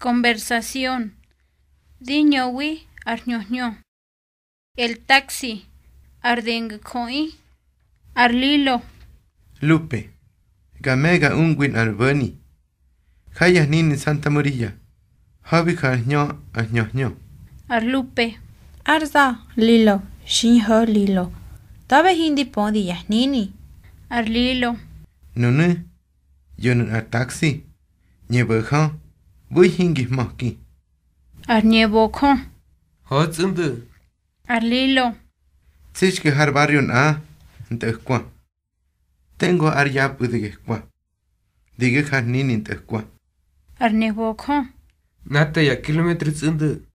Conversación. wi arñoño. El taxi. Ardengkoi. Arlilo. Lupe. Gamega unguin arbani. Hayas nini Santa Murilla Javi arño arñoño. Arlupe. Arza lilo. Shinho lilo. Tabe hindi di nini. Arlilo. Yo en ar taxi. Nyebejan. Voy Buijinguismoski. Arnieboco. Hotzundu. Arlilo. que har barrio na. Ntescua. Tengo aryapu diguescua. Digue jarnin Arnie boko. Nata ya kilómetros undu.